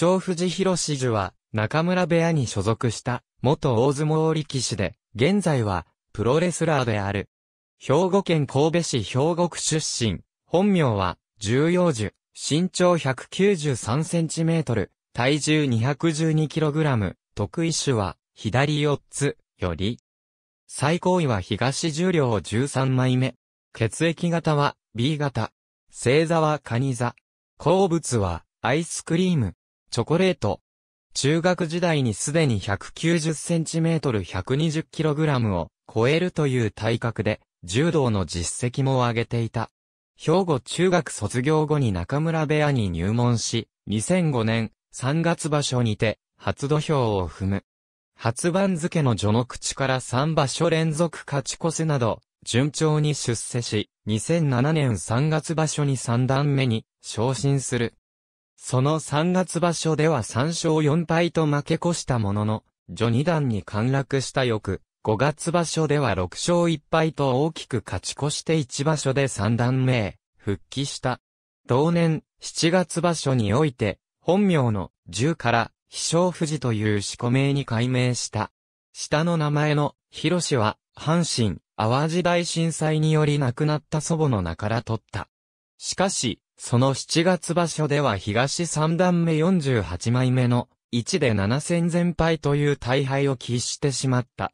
小藤博士樹は、中村部屋に所属した、元大相撲力士で、現在は、プロレスラーである。兵庫県神戸市兵庫区出身、本名は、重要樹、身長1 9 3トル、体重2 1 2ラム、得意種は、左四つ、より。最高位は東重量13枚目。血液型は、B 型。星座は蟹座。好物は、アイスクリーム。チョコレート。中学時代にすでに1 9 0トル1 2 0ラムを超えるという体格で、柔道の実績も上げていた。兵庫中学卒業後に中村部屋に入門し、2005年3月場所にて、初土俵を踏む。初番付の序の口から3場所連続勝ち越せなど、順調に出世し、2007年3月場所に3段目に昇進する。その3月場所では3勝4敗と負け越したものの、序2段に陥落した翌、5月場所では6勝1敗と大きく勝ち越して1場所で3段目へ復帰した。同年7月場所において、本名の10から飛翔富士という四股名に改名した。下の名前の広氏は、阪神、淡路大震災により亡くなった祖母の名から取った。しかし、その7月場所では東三段目48枚目の1で7戦全敗という大敗を喫してしまった。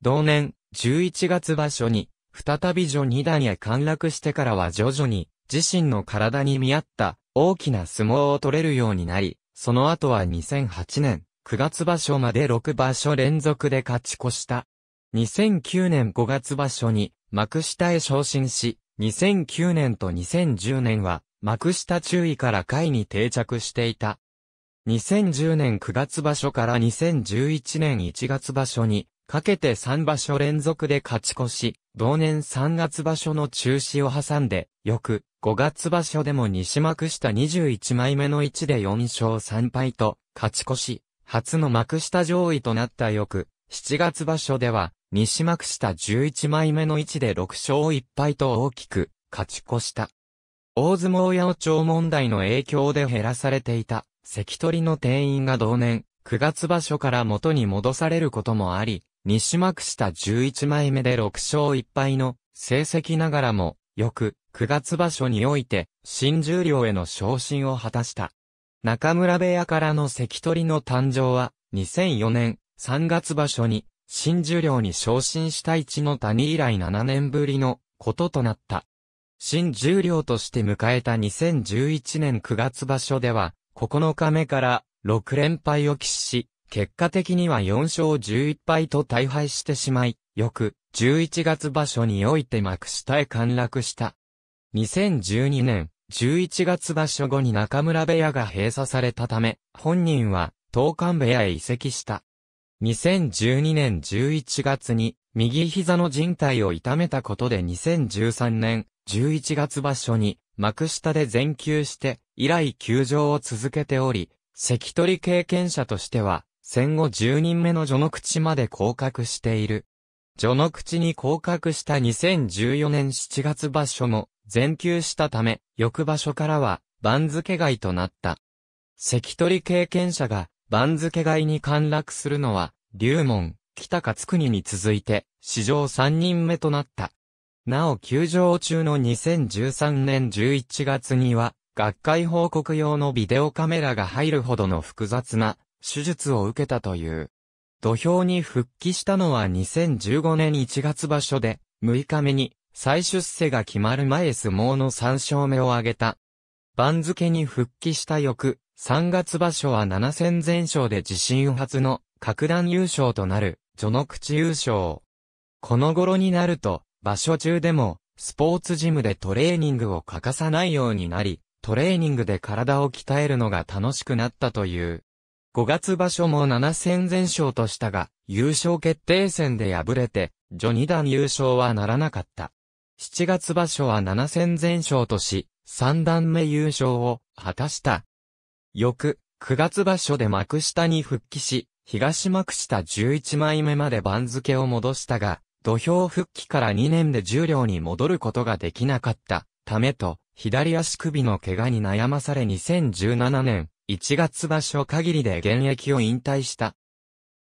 同年、11月場所に、再び序二段へ陥落してからは徐々に、自身の体に見合った大きな相撲を取れるようになり、その後は2008年、9月場所まで6場所連続で勝ち越した。2009年5月場所に幕下へ昇進し、2009年と2010年は、幕下注意から下位に定着していた。2010年9月場所から2011年1月場所に、かけて3場所連続で勝ち越し、同年3月場所の中止を挟んで、翌5月場所でも西幕下21枚目の位置で4勝3敗と、勝ち越し、初の幕下上位となった翌7月場所では、西幕下11枚目の位置で6勝1敗と大きく勝ち越した。大相撲八百長問題の影響で減らされていた関取の定員が同年9月場所から元に戻されることもあり、西幕下11枚目で6勝1敗の成績ながらも、翌9月場所において新十両への昇進を果たした。中村部屋からの関取の誕生は2004年3月場所に新受領に昇進した一の谷以来7年ぶりのこととなった。新十両として迎えた2011年9月場所では、9日目から6連敗を喫し、結果的には4勝11敗と大敗してしまい、翌11月場所において幕下へ陥落した。2012年11月場所後に中村部屋が閉鎖されたため、本人は東館部屋へ移籍した。2012年11月に右膝の靭帯を痛めたことで2013年11月場所に幕下で全休して以来休場を続けており、関取経験者としては戦後10人目の序の口まで降格している。序の口に降格した2014年7月場所も全休したため翌場所からは番付外となった。関取経験者が番付外に陥落するのは、龍門、北勝国に続いて、史上3人目となった。なお休場中の2013年11月には、学会報告用のビデオカメラが入るほどの複雑な手術を受けたという。土俵に復帰したのは2015年1月場所で、6日目に再出世が決まる前相撲の3勝目を挙げた。番付に復帰した翌、3月場所は7戦全勝で自身初の、各段優勝となる、序の口優勝。この頃になると、場所中でも、スポーツジムでトレーニングを欠かさないようになり、トレーニングで体を鍛えるのが楽しくなったという。5月場所も7戦全勝としたが、優勝決定戦で敗れて、序2段優勝はならなかった。7月場所は7戦全勝とし、3段目優勝を果たした。翌、9月場所で幕下に復帰し、東幕下11枚目まで番付を戻したが、土俵復帰から2年で重量に戻ることができなかったためと、左足首の怪我に悩まされ2017年1月場所限りで現役を引退した。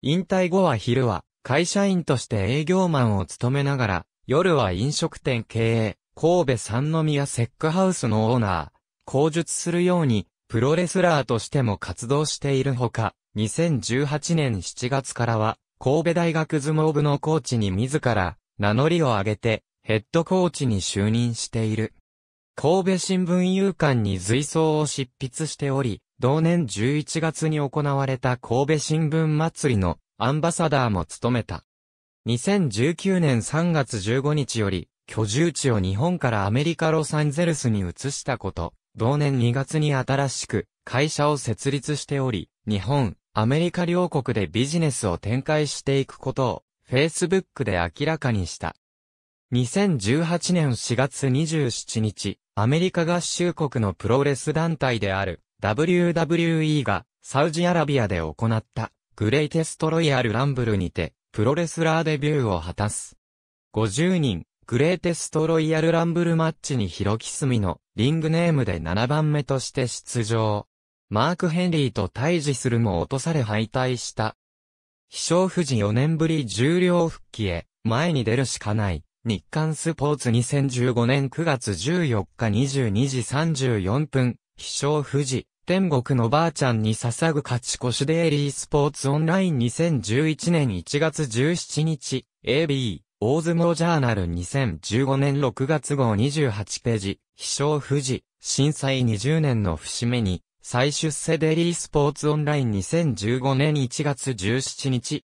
引退後は昼は会社員として営業マンを務めながら、夜は飲食店経営、神戸三宮セックハウスのオーナー、口述するようにプロレスラーとしても活動しているほか、2018年7月からは、神戸大学相撲部のコーチに自ら、名乗りを上げて、ヘッドコーチに就任している。神戸新聞有刊に随想を執筆しており、同年11月に行われた神戸新聞祭りのアンバサダーも務めた。2019年3月15日より、居住地を日本からアメリカ・ロサンゼルスに移したこと。同年2月に新しく会社を設立しており、日本、アメリカ両国でビジネスを展開していくことを Facebook で明らかにした。2018年4月27日、アメリカ合衆国のプロレス団体である WWE がサウジアラビアで行ったグレイテストロイヤルランブルにてプロレスラーデビューを果たす。50人、グレイテストロイヤルランブルマッチにヒロキスミのリングネームで7番目として出場。マーク・ヘンリーと対峙するも落とされ敗退した。飛翔富士4年ぶり重量復帰へ、前に出るしかない。日刊スポーツ2015年9月14日22時34分、飛翔富士、天国のばあちゃんに捧ぐ勝ち越しデイリースポーツオンライン2011年1月17日、AB。大相撲ジャーナル2015年6月号28ページ、飛翔富士、震災20年の節目に、再出世デリースポーツオンライン2015年1月17日。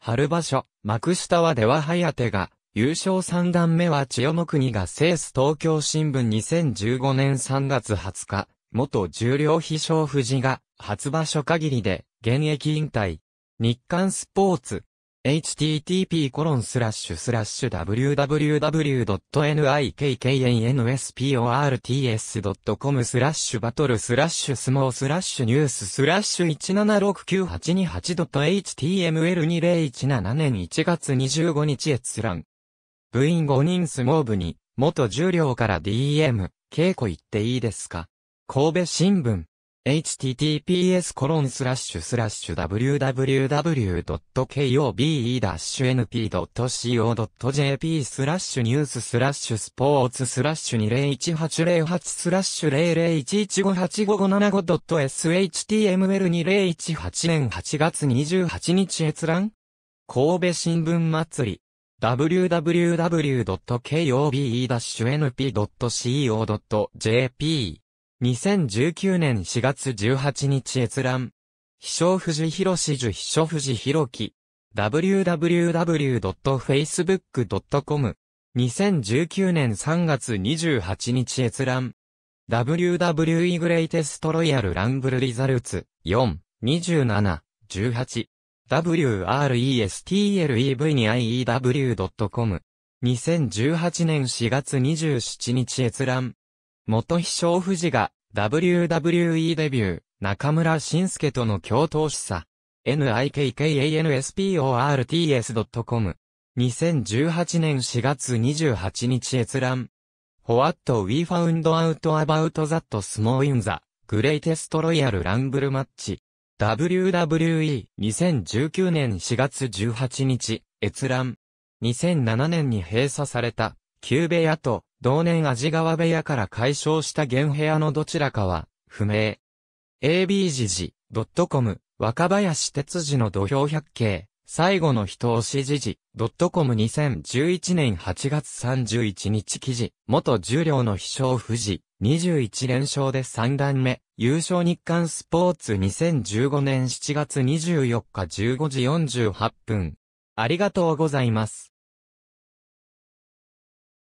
春場所、幕下はでは颯が、優勝三段目は千代の国がセース東京新聞2015年3月20日、元重量飛翔富士が、初場所限りで、現役引退。日刊スポーツ、http://www.nikknnsport.com s スラッシュバトルスラッシュ相撲スラッシュニューススラッシュ 176982.html2017 年1月25日閲覧。部員5人相撲部に、元重量から DM、稽古行っていいですか神戸新聞。https://www.kobe-np.co.jp スラッシュニューススラッシュスポーツスラッシュ201808スラッシュ00115855575 .shtml2018 年8月28日閲覧神戸新聞祭り www.kobe-np.co.jp 2019年4月18日閲覧。秘書藤広士樹秘書藤広樹。www.facebook.com。2019年3月28日閲覧。WWE Greatest Royal Rumble Results 4、27、18。w r e s t l e v n i e w c o m 2018年4月27日閲覧。元秘書富士が WWE デビュー、中村晋介との共闘しさ。nikkansports.com 2018年4月28日閲覧。What we found out about that small in the greatest royal rumble match. WWE 2019年4月18日閲覧。2007年に閉鎖された旧部屋と同年味川部屋から解消した現部屋のどちらかは不明。AB 時事、.com 若林哲次の土俵百景、最後の人押し時事、c o m 2011年8月31日記事、元重量の飛翔富士、21連勝で3段目、優勝日刊スポーツ2015年7月24日15時48分。ありがとうございます。